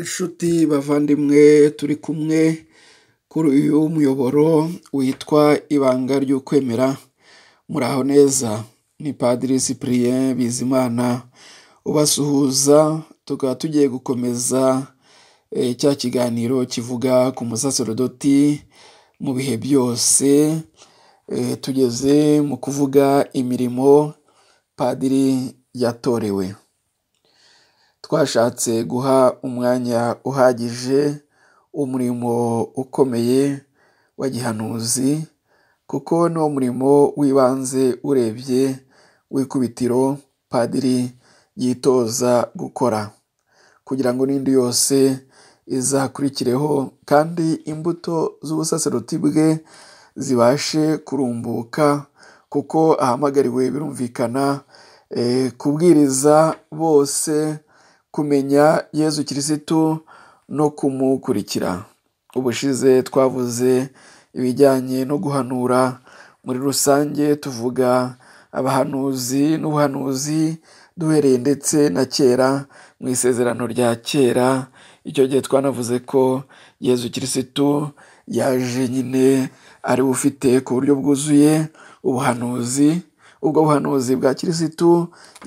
Inshuti bavandimwe turi kumwe kuri uyu muyoboro witwa ibanga ry’ukwemera muraho neza, ni Padiri Cyprien Bizimana ubasuhuza, tukaba tugiye gukomeza eh, cya kiganiro kivuga ku musaserdoti mu bihe byose, eh, tugeze mu kuvuga imirimo Padiri yatorewe. twashatse guha umwanya uhagije umurimo ukomeye wa gihanuzi kuko ni wo murimo w'ibanze urebye w'ikubitiro padiri yitoza gukora kugira ngo n'indi yose izakurikireho kandi imbuto z'ubusaserdoti bwe zibashe kurumbuka kuko ahamagariwe birumvikana eh, kubwiriza bose kumenya Yezu kirisitu no kumukurikira ubushize twavuze ibijyanye no guhanura muri rusange tuvuga abahanuzi n'ubuhanuzi duhereye ndetse na kera mu isezerano rya kera icyo gihe twanavuze ko Yezu kirisitu yaje nyine ari ufite ku buryo bwuzuye ubuhanuzi ubwo buhanuzi bwa kirisitu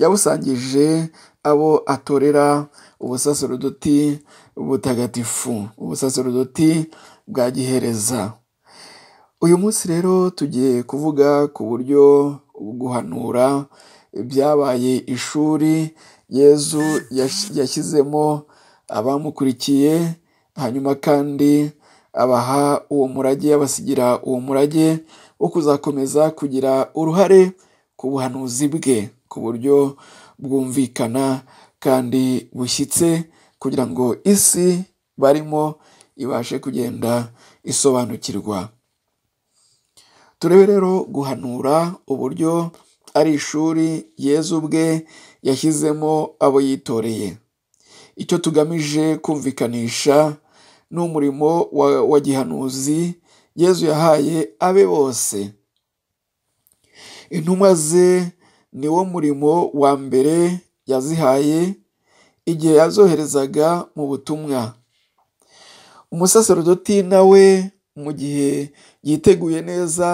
yabusangije abo atorera ubusaserdoti butagatifu, ubusaserodoti bwa gihereza. Uyu munsi rero tugiye kuvuga ku buryo guhanura byabaye ishuri Yezu yashyizemo abamukurikiye, hanyuma kandi abaha uwo murage, abasigira uwo murage wo kuzakomeza kugira uruhare ku buhanuzi bwe ku buryo bwumvikana kandi bushyitse kugira ngo isi barimo ibashe kugenda isobanukirwa turebe rero guhanura uburyo ari ishuri yezu ubwe yashyizemo abo yitoreye icyo tugamije kumvikanisha ni umurimo wa gihanuzi yezu yahaye abe bose intumwa ze ni wo murimo wa mbere yazihaye igihe yazoherezaga mu butumwa umusaserodoti we mu gihe yiteguye neza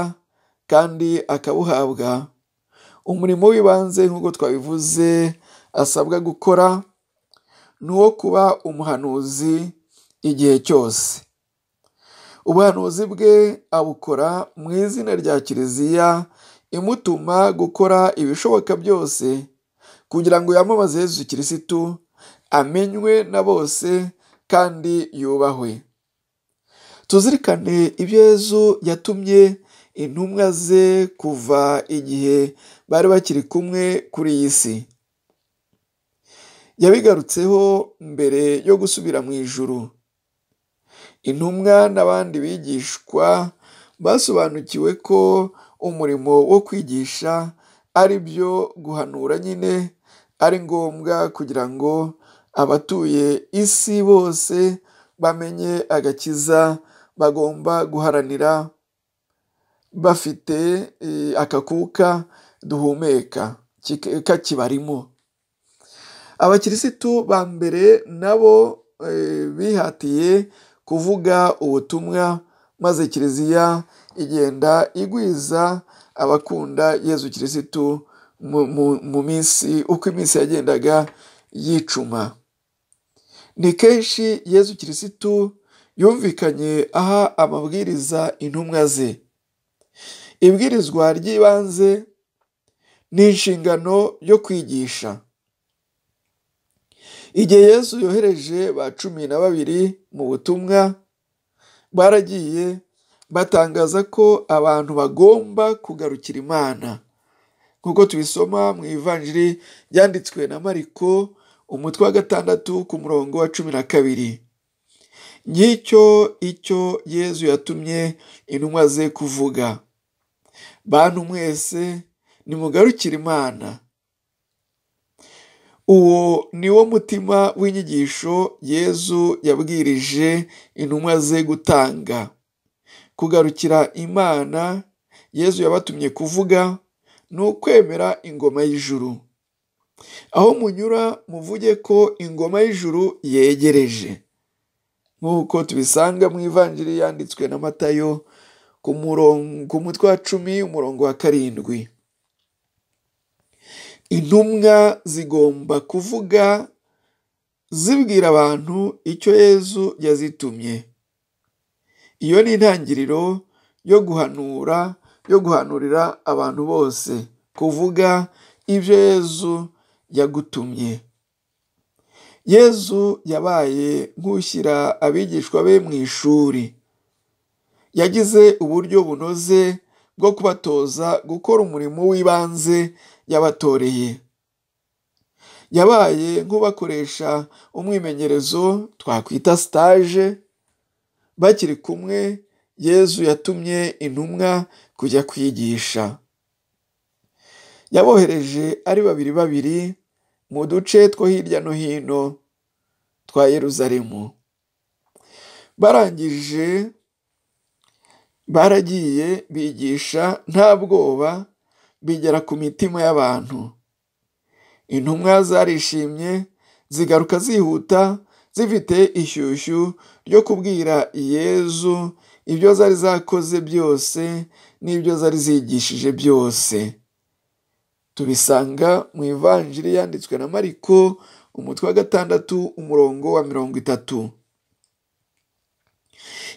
kandi akabuhabwa umurimo w'ibanze nk'uko twabivuze asabwa gukora ni uwo kuba umuhanuzi igihe cyose ubuhanuzi bwe abukora mu izina rya kiliziya imutuma gukora ibishoboka byose kugira ngo yamamaze Yezu kirisitu amenywe na bose kandi yubahwe tuzirikane ibyo Yezu yatumye intumwa ze kuva igihe bari bakiri kumwe kuri iyi si yabigarutseho mbere yo gusubira mu ijuru intumwa n'abandi bigishwa basobanukiwe ko umurimo wo kwigisha ari byo guhanura nyine ari ngombwa kugira ngo abatuye isi bose bamenye agakiza bagomba guharanira bafite eh, akakuka duhumeka kakibarimo abakirisitu ba mbere nabo eh, bihatiye kuvuga ubutumwa maze kiliziya igenda igwiza abakunda yezu kirisitu mu minsi uko iminsi yagendaga yicuma ni kenshi yezu kirisitu yumvikanye aha amabwiriza intumwa ze ibwirizwa ry'ibanze ni inshingano yo kwigisha igihe yesu yohereje ba cumi na babiri mu butumwa baragiye batangaza ko abantu bagomba kugarukira imana nk'uko tubisoma mu ivanjiri ryanditswe na mariko umutwe wa gatandatu ku murongo wa cumi na kabiri nk'icyo icyo yezu yatumye intumwa ze kuvuga bantu mwese nimugarukire imana uwo ni wo mutima w'inyigisho yezu yabwirije intumwa ze gutanga kugarukira imana yezu yabatumye kuvuga ni ukwemera ingoma y'ijuru aho munyura muvuge ko ingoma y'ijuru yegereje nk'uko tubisanga mu ivanjiri yanditswe na matayo ku mutwe wa cumi umurongo wa karindwi intumwa zigomba kuvuga zibwira abantu icyo Yezu yazitumye. Iyo ni intangiriro yo guhanura, yo guhanurira abantu bose kuvuga ibyo Yezu yagutumye. Yezu yabaye nk'ushyira abigishwa be mu ishuri. Yagize uburyo bunoze bwo kubatoza gukora umurimo w'ibanze yabatoreye yabaye nk'ubakoresha umwimenyerezo twakwita sitaje bakiri kumwe yezu yatumye intumwa kujya kwigisha yabohereje ari babiri babiri mu duce two hirya no hino twa yeruzalemu barangije baragiye bigisha nta bwoba bigera ku mitima y'abantu, intumwa zarishimye zigaruka zihuta zifite ishyushyu ryo kubwira Yezu ibyo zari zakoze byose n'ibyo zari zigishije byose, tubisanga mu ivanjiri yanditswe na Mariko umutwe wa gatandatu umurongo wa mirongo itatu.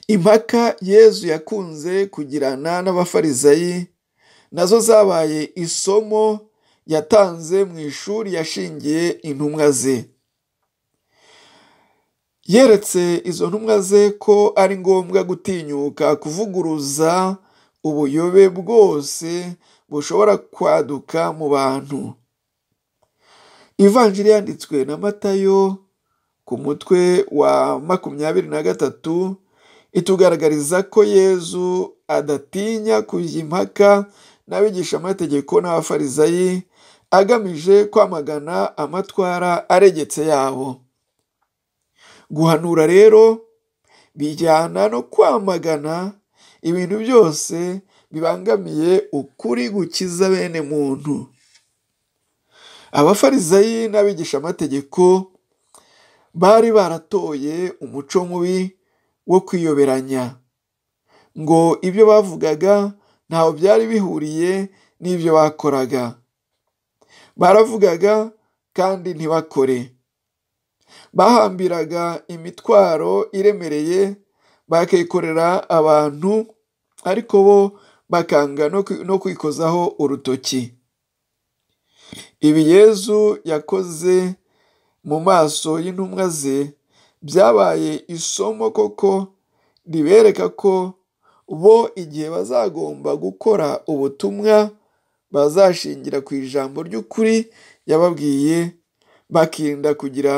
Impaka Yezu yakunze kugirana n'abafarizayi nazo zabaye isomo yatanze mu ishuri yashingiye intumwa ze yeretse izo ntumwa ze ko ari ngombwa gutinyuka kuvuguruza ubuyobe bwose bushobora kwaduka mu bantu ivanjiri yanditswe na matayo ku mutwe wa makumyabiri na gatatu itugaragariza ko yezu adatinya kujya impaka n'abigishamategeko n'abafarizayi agamije kwamagana amatwara aregetse yabo guhanura rero bijyana no kwamagana ibintu byose bibangamiye ukuri gukiza bene muntu abafarizayi n'abigishamategeko bari baratoye umuco mubi wo kwiyoberanya ngo ibyo bavugaga ntaho byari bihuriye n'ibyo bakoraga baravugaga kandi ntibakore bahambiraga imitwaro iremereye bakikorera abantu ariko bo bakanga no kwikozaho urutoki ibi yezu yakoze mu maso y'intumwa ze byabaye isomo koko ribereka ko bo igihe bazagomba gukora ubutumwa bazashingira ku ijambo ry'ukuri yababwiye bakirinda kugira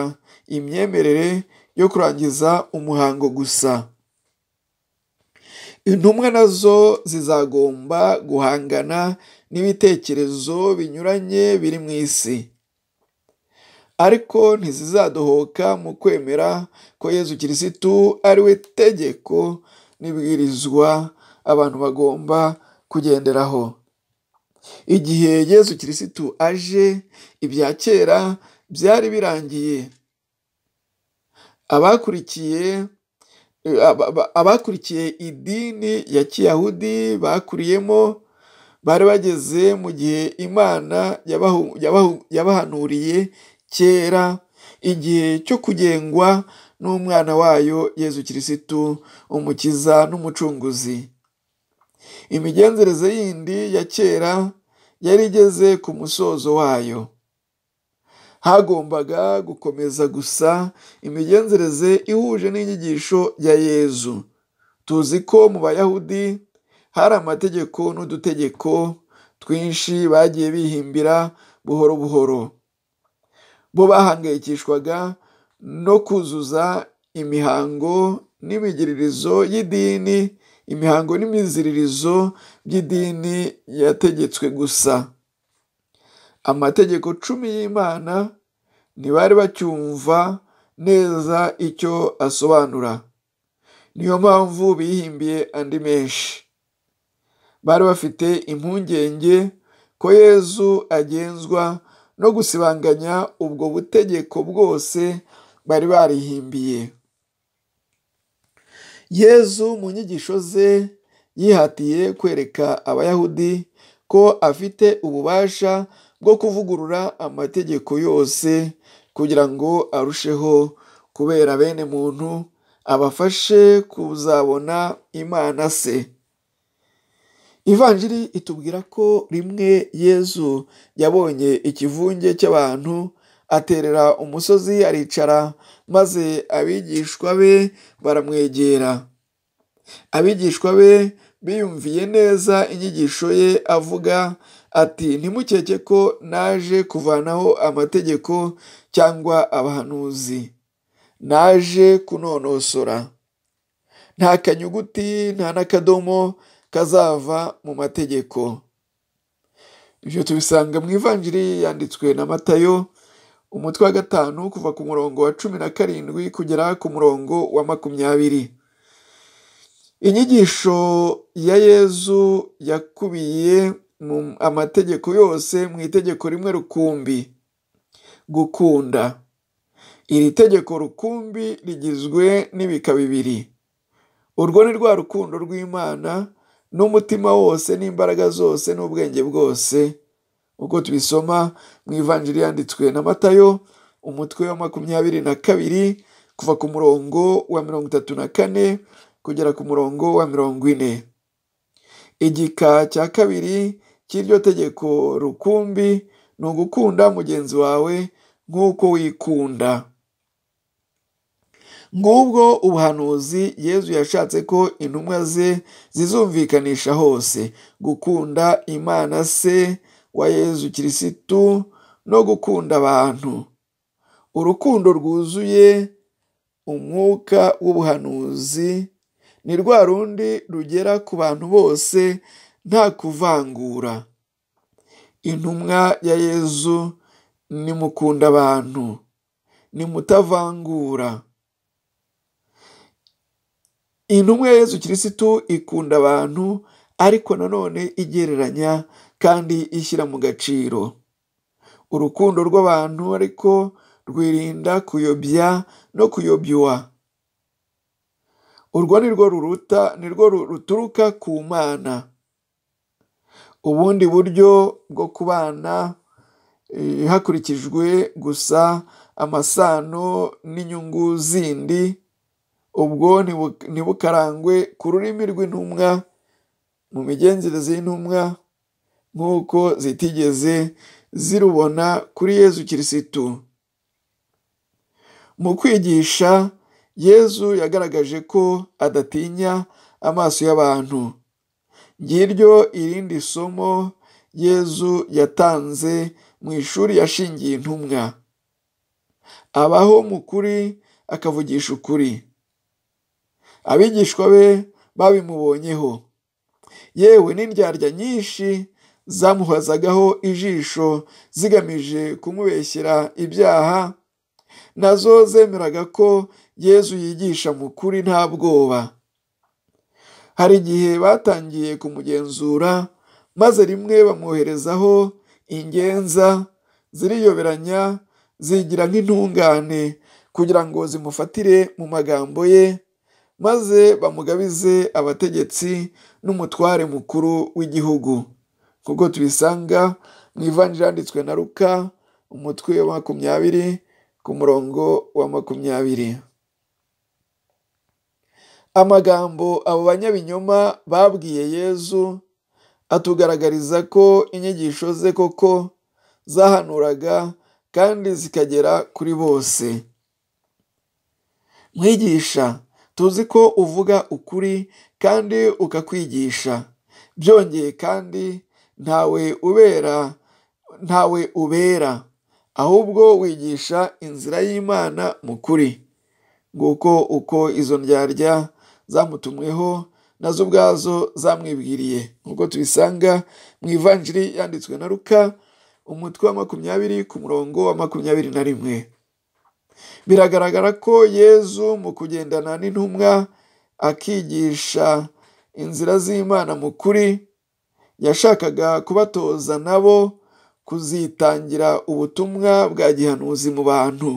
imyemerere yo kurangiza umuhango gusa intumwa nazo zizagomba guhangana n'ibitekerezo binyuranye biri mu isi ariko ntizizadohoka mu kwemera ko Yezu kirisitu ari we tegeko n'ibwirizwa abantu bagomba kugenderaho igihe Yezu kirisitu aje ibya kera byari birangiye abakurikiye abakurikiye idini ya kiyahudi bakuriyemo bari bageze mu gihe imana yabahanuriye kera igihe cyo kugengwa n'umwana wayo Yezu kirisitu umukiza n'umucunguzi imigenzereze yindi ya kera yari igeze ku musozo wayo hagombaga gukomeza gusa imigenzereze ihuje n'inyigisho ya Yezu tuzi ko mu bayahudi hari amategeko n'udutegeko twinshi bagiye bihimbira buhoro buhoro bo bahangayikishwaga no kuzuza imihango n'imigiririzo y'idini imihango n'imiziririzo by'idini yategetswe gusa amategeko cumi y'imana ntibari bacyumva neza icyo asobanura niyo mpamvu bihimbiye andi menshi bari bafite impungenge ko yezu agenzwa no gusibanganya ubwo butegeko bwose bari barihimbiye yezu mu nyigisho ze yihatiye kwereka abayahudi ko afite ububasha bwo kuvugurura amategeko yose kugira ngo arusheho kubera bene muntu abafashe kuzabona imana se ivanjiri itubwira ko rimwe yezu yabonye ikivunge cy'abantu aterera umusozi aricara maze abigishwa be baramwegera abigishwa be biyumviye neza inyigisho ye avuga ati ntimukeke ko naje kuvanaho amategeko cyangwa abahanuzi naje kunonosora nta kanyuguti nta n'akadomo kazava mu mategeko ibyo tubisanga mu ivanjiri yanditswe na matayo umutwe wa gatanu kuva ku murongo wa cumi na karindwi kugera ku murongo wa makumyabiri inyigisho ya yezu yakubiye mu amategeko yose mu itegeko rimwe rukumbi gukunda iri tegeko rukumbi rigizwe n'ibika bibiri urwo ni rwa rukundo rw'imana n'umutima wose n'imbaraga zose n'ubwenge bwose ubwo tubisoma mu ivanjiri yanditswe na matayo umutwe wa makumyabiri na kabiri kuva ku murongo wa mirongo itatu na kane kugera ku murongo wa mirongo ine igika cya kabiri cy'iryo tegeko rukumbi ni ugukunda mugenzi wawe nk'uko wikunda ngubwo ubuhanuzi yezu yashatse ko intumwa ze zizumvikanisha hose gukunda imana se wa yezu kirisitu no gukunda abantu urukundo rwuzuye umwuka w'ubuhanuzi ni rwa rundi rugera ku bantu bose nta kuvangura intumwa ya yezu nimukunda abantu ni mutavangura intumwa ya Yesu kirisitu ikunda abantu ariko nanone igereranya kandi ishyira mu gaciro urukundo rw'abantu ariko rwirinda kuyobya no kuyobywa urwo ni rwo ruruta ni rwo ruturuka ku mana ubundi buryo bwo kubana eh, hakurikijwe gusa amasano n'inyungu zindi ubwo ntibukarangwe ku rurimi rw'intumwa mu migenzereze y'intumwa nk'uko zitigeze zirubona kuri Yezu kirisitu mu kwigisha Yezu yagaragaje ko adatinya amaso y'abantu ngiryo irindi somo Yezu yatanze mu ishuri yashingiye intumwa abaho mu kuri akavugisha ukuri abigishwa be babimubonyeho yewe n'indyarya nyinshi zamuhazagaho ijisho zigamije kumubeshyera ibyaha nazo zemeraga ko yezu yigisha mu kuri nta bwoba hari igihe batangiye kumugenzura maze rimwe bamwoherezaho ingenza ziriyoberanya zigira nk'intungane kugira ngo zimufatire mu magambo ye maze bamugabize abategetsi n'umutware mukuru w'igihugu kuko tubisanga mu ivanjiri yanditswe na ruka umutwe wa makumyabiri ku murongo wa makumyabiri amagambo abo banyabinyoma babwiye yezu atugaragariza ko inyigisho ze koko zahanuraga kandi zikagera kuri bose mwigisha tuzi ko uvuga ukuri kandi ukakwigisha byongeye kandi ntawe ubera ntawe ubera ahubwo wigisha inzira y'imana mu kuri nguko uko izo ndyarya zamutumweho nazo ubwazo zamwibwiriye nk'uko tubisanga mu ivanjiri yanditswe na ruka umutwe wa makumyabiri ku murongo wa makumyabiri na rimwe biragaragara ko yezu mu kugendana n'intumwa akigisha inzira z'imana mu kuri yashakaga kubatoza nabo kuzitangira ubutumwa bwa gihanuzi mu bantu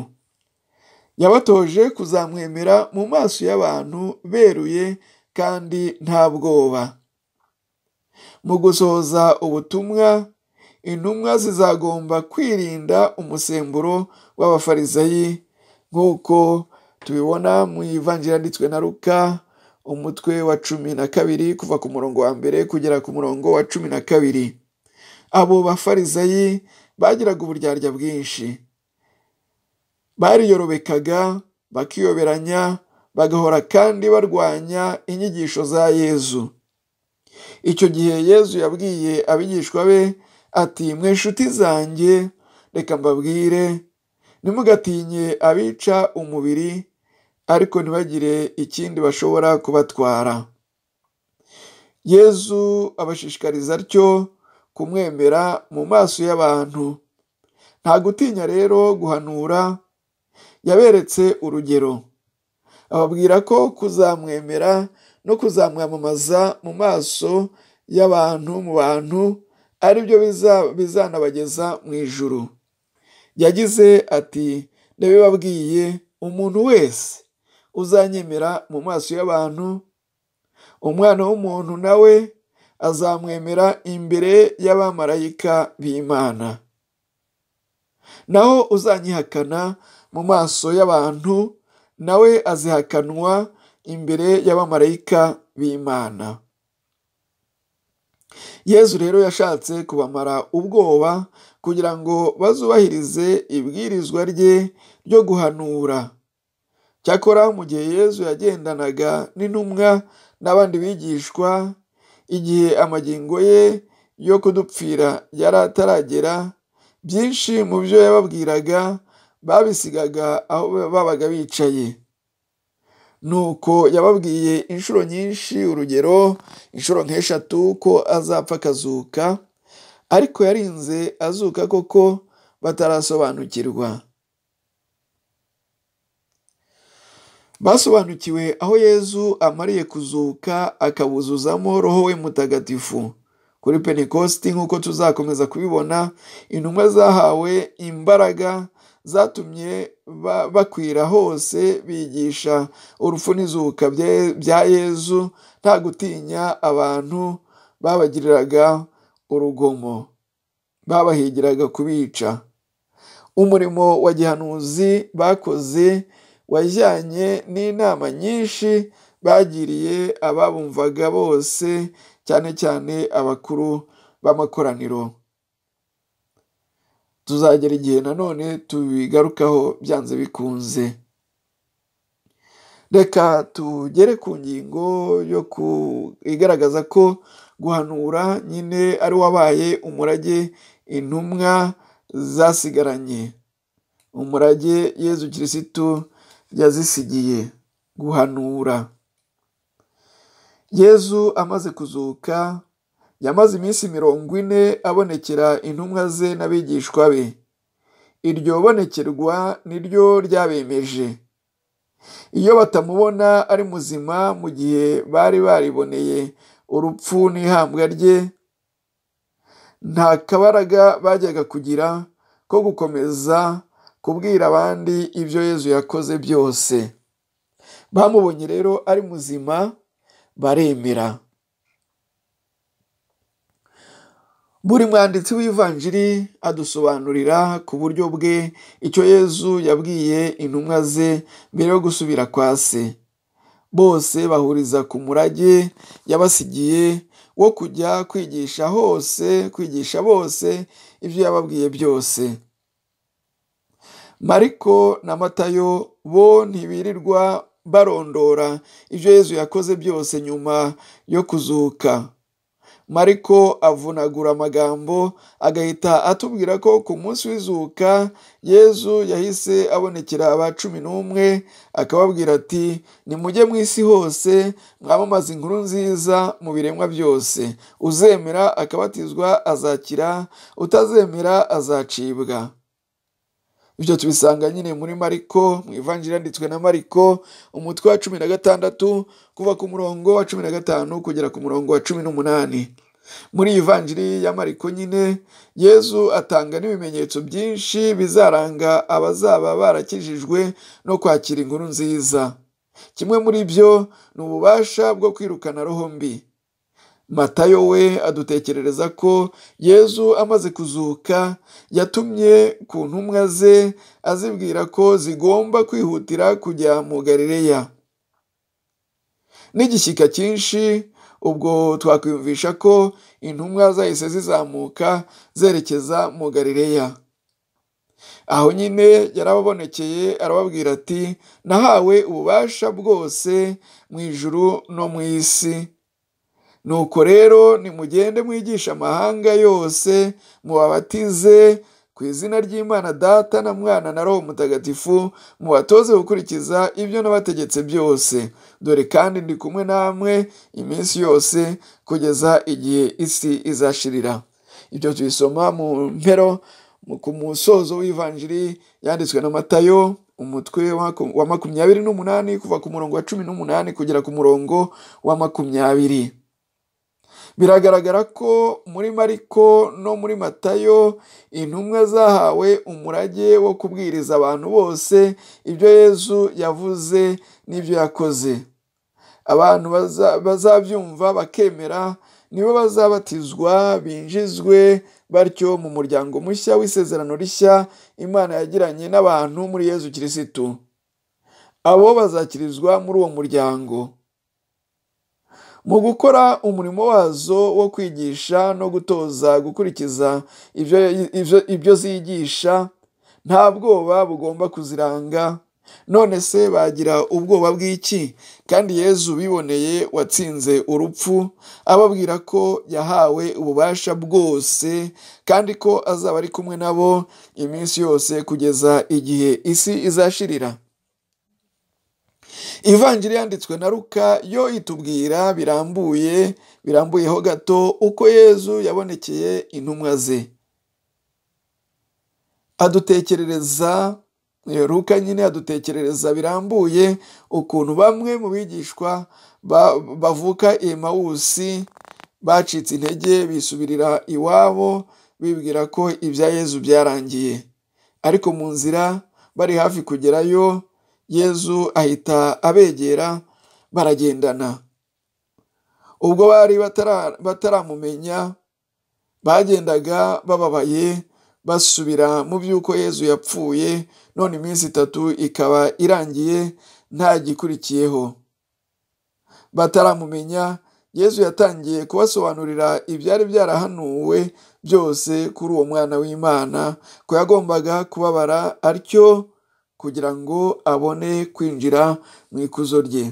yabatoje kuzamwemera mu maso y'abantu beruye kandi nta bwoba mu gusoza ubutumwa intumwa zizagomba kwirinda umusemburo w'abafarizayi nk'uko tubibona mu ivangira nditswe na ruka umutwe wa cumi na kabiri kuva ku murongo wa mbere kugera ku murongo wa cumi na kabiri abo bafarizayi bagiraga uburyarya bwinshi bariyorobekaga bakiyoberanya bagahora kandi barwanya inyigisho za yezu icyo gihe yezu yabwiye abigishwa be ati mwe inshuti zanjye reka mbabwire ntimugatinye abica umubiri ariko ntibagire ikindi bashobora kubatwara yezu abashishikariza atyo kumwemera mu maso y'abantu nta gutinya rero guhanura yaberetse urugero ababwira ko kuzamwemera no kuzamwamamaza mu maso y'abantu mu bantu ari byo bizanabageza mu ijuru yagize ati ndabibabwiye umuntu wese uzanyemera mu maso y'abantu umwana w'umuntu nawe azamwemera imbere y'abamarayika b'imana naho uzanyihakana mu maso y'abantu nawe azihakanwa imbere y'abamarayika b'imana yezu rero yashatse kubamara ubwoba kugira ngo bazubahirize ibwirizwa rye ryo guhanura cyakora mu gihe yezu yagendanaga n'intumwa n'abandi bigishwa igihe amagingo ye yo kudupfira yari ataragera byinshi mu byo yababwiraga babisigaga aho babaga bicaye nuko yababwiye inshuro nyinshi urugero inshuro nk'eshatu ko azapfa akazuka ariko yarinze azuka koko batarasobanukirwa basobanukiwe aho yezu amariye kuzuka akabuzuzamo roho we mutagatifu kuri pentekosti nk'uko tuzakomeza kubibona intumwa zahawe imbaraga zatumye bakwira hose bigisha urupfu n'izuka bya yezu nta gutinya abantu babagiriraga urugomo babahigiraga kubica umurimo wa gihanuzi bakoze wajyanye n'inama nyinshi bagiriye ababumvaga bose cyane cyane abakuru b'amakoraniro tuzagera igihe nanone tubigarukaho byanze bikunze reka tugere ku ngingo yo igaragaza ko guhanura nyine ari wabaye umurage intumwa zasigaranye umurage Yezu kirisitu yazisigiye guhanura Yezu amaze kuzuka yamaze iminsi mirongo ine abonekera intumwa ze n'abigishwa be iryo bonekerwa ryo ryabemeje iyo batamubona ari muzima mu gihe bari bariboneye urupfu n'ihabwa rye nta kabaraga bajyaga kugira ko gukomeza kubwira abandi ibyo Yezu yakoze byose bamubonye rero ari muzima baremera buri mwanditsi w'ivanjiri adusobanurira ku buryo bwe icyo Yezu yabwiye intumwa ze mbere yo gusubira kwa se bose bahuriza ku murage yabasigiye wo kujya kwigisha hose kwigisha bose ibyo yababwiye byose mariko na matayo bo ntibirirwa barondora ibyo yezu yakoze byose nyuma yo kuzuka mariko avunagura amagambo agahita atubwira ko ku munsi w'izuka yezu yahise abonekera aba cumi n'umwe akababwira ati nimujye mu isi hose mwamamaze inkuru nziza mu biremwa byose uzemera akabatizwa azakira utazemera azacibwa ibyo tubisanga nyine muri mariko mu ivanjiri yanditswe na mariko umutwe wa cumi na gatandatu kuva ku murongo wa cumi na gatanu kugera ku murongo wa cumi n'umunani muri iyi vanjiri ya mariko nyine yezu atanga n'ibimenyetso byinshi bizaranga abazaba barakijijwe no kwakira inkuru nziza kimwe muri byo ni ububasha bwo kwirukana roho mbi matayo we adutekerereza ko yezu amaze kuzuka yatumye ku ntumwa ze azibwira ko zigomba kwihutira kujya mu Galileya. n'igishyika cyinshi ubwo twakwiyumvisha ko intumwa zahise zizamuka zerekeza mu Galileya. aho nyine yarababonekeye arababwira ati nahawe ububasha bwose mu ijuru no mu isi nuko rero nimugende mwigishe amahanga yose mubabatize ku izina ry'imana data na mwana na roho mutagatifu mubatoze gukurikiza ibyo nabategetse byose dore kandi ndi kumwe namwe iminsi yose kugeza igihe isi izashirira ibyo tubisoma mu mpero ku musozo w'ivanjiri yanditswe na matayo umutwe wa makumyabiri n'umunani kuva ku murongo wa cumi n'umunani kugera ku murongo wa makumyabiri biragaragara ko muri mariko no muri matayo intumwa zahawe umurage wo kubwiriza abantu bose ibyo yezu yavuze n'ibyo yakoze abantu bazabyumva bakemera nibo bazabatizwa binjizwe batyo mu muryango mushya w'isezerano rishya imana yagiranye n'abantu muri yezu kirisitu abo bazakirizwa muri uwo muryango mu gukora umurimo wazo wo kwigisha no gutoza gukurikiza ibyo zigisha nta bwoba bugomba kuziranga none se bagira ubwoba bw'iki kandi yezu biboneye watsinze urupfu ababwira ko yahawe ububasha bwose kandi ko azaba ari kumwe nabo iminsi yose kugeza igihe isi izashirira ivanjiri yanditswe na ruka yo itubwira birambuye birambuyeho gato uko yezu yabonekeye intumwa ze adutekerereza ruka eh, nyine adutekerereza birambuye ukuntu bamwe mu bigishwa bavuka emawusi bacitse intege bisubirira iwabo bibwira ko ibya yezu byarangiye ariko mu nzira bari hafi kugerayo yezu ahita abegera baragendana ubwo bari bataramumenya bagendaga bababaye basubira mu by'uko yezu yapfuye none iminsi itatu ikaba irangiye nta gikurikiyeho bataramumenya yezu yatangiye kubasobanurira ibyari byarahanuwe byose kuri uwo mwana w'imana ko yagombaga kubabara atyo kugira ngo abone kwinjira mu ikuzo rye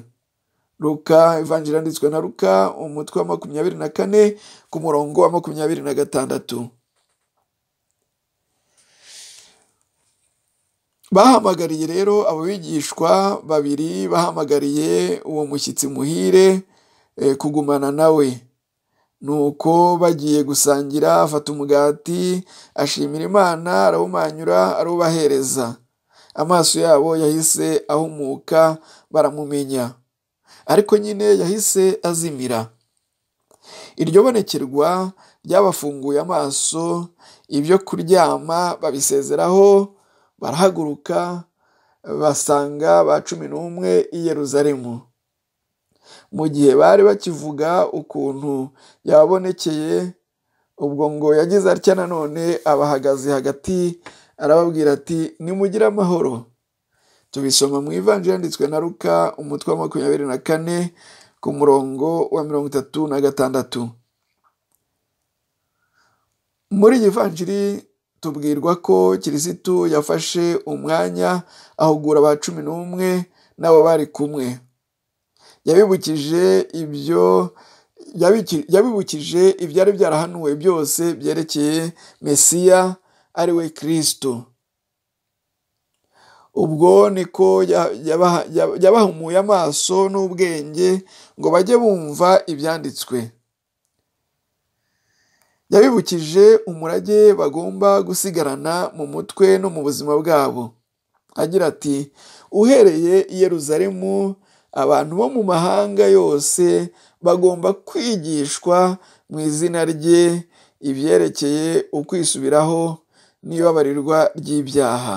ruka ivanjiri yanditswe na ruka umutwe wa makumyabiri na kane ku murongo wa makumyabiri na gatandatu bahamagariye rero abo bigishwa babiri bahamagariye uwo mushyitsi muhire eh, kugumana nawe Nuko bagiye gusangira afata umugati ashimira imana arawumanyura arawubahereza amaso yabo yahise ahumuka baramumenya ariko nyine yahise azimira iryo bonekerwa ryabafunguye amaso ibyo kuryama babisezeraho barahaguruka basanga ba cumi n'umwe i Yeruzalemu mu gihe bari bakivuga ukuntu yabonekeye ubwo ngo yagize atya nanone abahagaze hagati arababwira ati nimugire amahoro tubisoma mu ivanjiri yanditswe na ruka umutwe wa makumyabiri na kane ku murongo wa mirongo itatu na gatandatu muri iyi vanjiri tubwirwa ko kirisitu yafashe umwanya ahugura ba cumi n'umwe n'abo bari kumwe yabibukije ibyo yabibukije ibyari byarahanuwe byose byerekeye mesiya ari we kirisito ubwo niko yabahumuye amaso n'ubwenge ngo bajye bumva ibyanditswe yabibukije umurage bagomba gusigarana mu mutwe no mu buzima bwabo agira ati uhereye i yeruzalemu abantu bo mu mahanga yose bagomba kwigishwa mu izina rye ibyerekeye ukwisubiraho n'ibabarirwa ry'ibyaha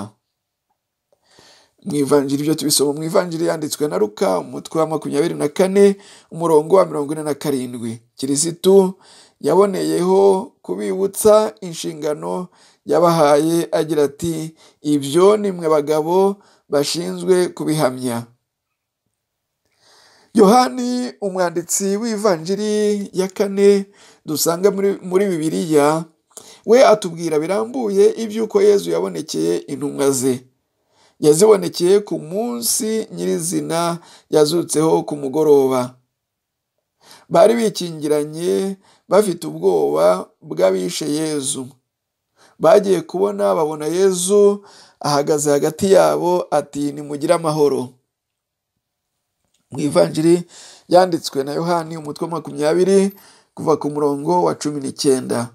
mu ivanjiri ibyo tubisoma mu ivanjiri yanditswe na ruka umutwe wa makumyabiri na kane umurongo wa mirongo ine na karindwi kirisitu yaboneyeho kubibutsa inshingano yabahaye agira ati ibyo ni mwe bagabo bashinzwe kubihamya yohani umwanditsi w'ivanjiri ya kane dusanga muri bibiriya we atubwira birambuye iby'uko yezu yabonekeye intumwa ze yazibonekeye ku munsi nyirizina yazutseho ku mugoroba bari bikingiranye bafite ubwoba bw'abishe yezu bagiye kubona babona yezu ahagaze hagati yabo ati nimugire amahoro mu ivanjiri yanditswe na yohani umutwe makumyabiri kuva ku murongo wa cumi n'icyenda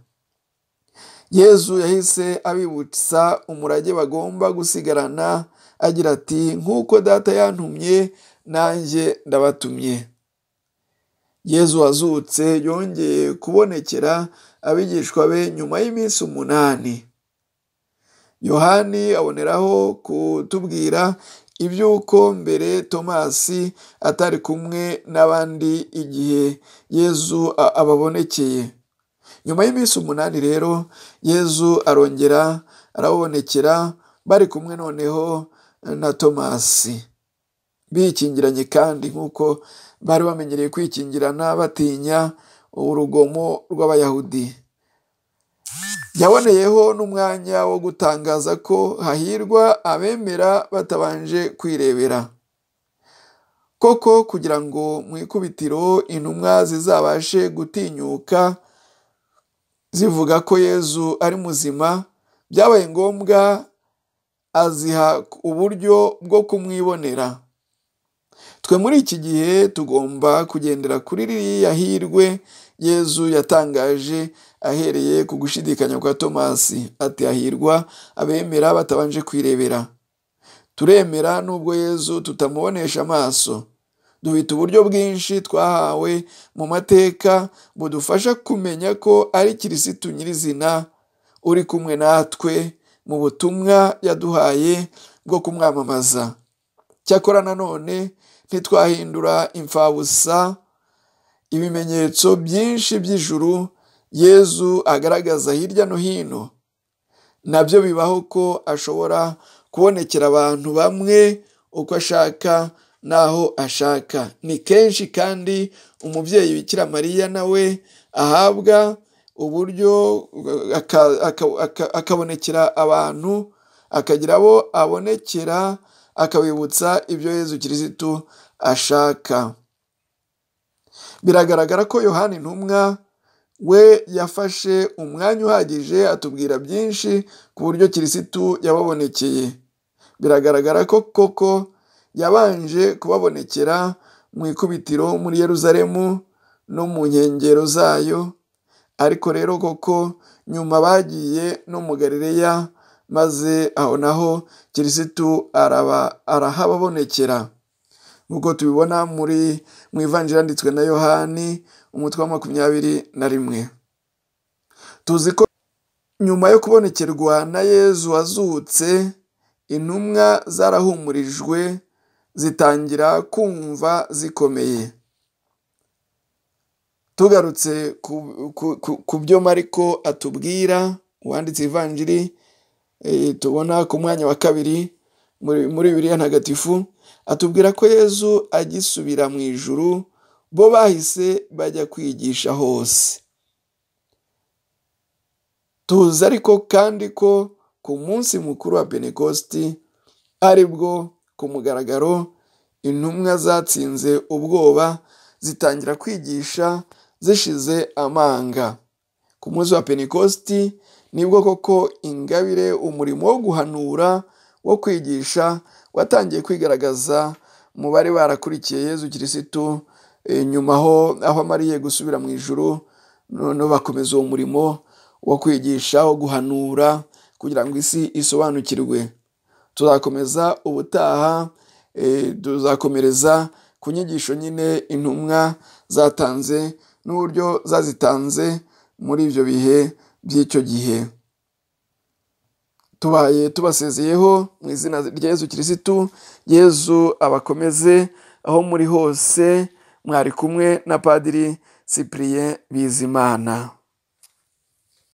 yezu yahise abibutsa umurage bagomba gusigarana agira ati nk'uko data yantumye nanjye ndabatumye yezu wazutse yongeye kubonekera abigishwa be nyuma y'iminsi umunani yohani aboneraho kutubwira iby'uko mbere tomasi atari kumwe n'abandi igihe yezu ababonekeye nyuma y'iminsi umunani rero yezu arongera arabonekera bari kumwe noneho na tomasi bikingiranye kandi nk'uko bari bamenyereye kwikingirana batinya urugomo rw'abayahudi yaboneyeho n'umwanya wo gutangaza ko hahirwa abemera batabanje kwirebera koko kugira ngo mu ikubitiro intumwa zizabashe gutinyuka zivuga ko yezu ari muzima byabaye ngombwa aziha uburyo bwo kumwibonera twe muri iki gihe tugomba kugendera kuri ririya hirwe yezu yatangaje ahereye ku gushidikanya kwa tomasi ati hahirwa abemera batabanje kwirebera turemera nubwo yezu tutamubonesha amaso duhita uburyo bwinshi twahawe mu mateka budufasha kumenya ko ari kirisitu nyirizina uri kumwe natwe mu butumwa yaduhaye bwo kumwamamaza cyakora nanone ntitwahindura imfabusa ibimenyetso byinshi by'ijuru yezu agaragaza hirya no hino nabyo bibaho ko ashobora kubonekera abantu bamwe uko ashaka n'aho ashaka ni kenshi kandi umubyeyi bikira mariya nawe ahabwa uburyo akabonekera abantu akagira abo abonekera akabibutsa ibyo Yezu kirisitu ashaka biragaragara ko yohani ntumwa we yafashe umwanya uhagije atubwira byinshi ku buryo kirisitu yababonekeye biragaragara ko koko yabanje kubabonekera mu ikubitiro muri Yeruzalemu no mu nkengero zayo, ariko rero koko nyuma bagiye no mu Galileya maze aho naho kirisitu arahababonekera nk'uko tubibona muri mu ivanjiri yanditswe na yohani umutwe wa makumyabiri na rimwe tuzi ko nyuma yo kubonekerwa na yezu wazutse intumwa zarahumurijwe zitangira kumva zikomeye tugarutse ku byo mariko atubwira uwanditse ivanjiri eh, tubona ku mwanya wa kabiri muri bibiriya ntagatifu atubwira ko yezu agisubira mu ijuru bo bahise bajya kwigisha hose tuzi ariko kandi ko ku munsi mukuru wa penekositi aribwo bwo ku mugaragaro intumwa zatsinze ubwoba zitangira kwigisha zishize amanga ku munsi wa penikosti nibwo koko ingabire umurimo wo guhanura wo kwigisha watangiye kwigaragaza mu bari barakurikiye Yezu kirisitu e, nyuma aho aho amariye gusubira mu ijuru noneho bakomeza uwo murimo wo kwigisha wo guhanura kugira ngo isi isobanukirwe tuzakomeza ubutaha eh, tuzakomereza ku nyigisho nyine intumwa zatanze n'uburyo zazitanze muri ibyo bihe by'icyo gihe tubaye tubasezeyeho mu izina rya Yezu kirisitu Yezu abakomeze aho muri hose mwari kumwe na padiri Cyprien Bizimana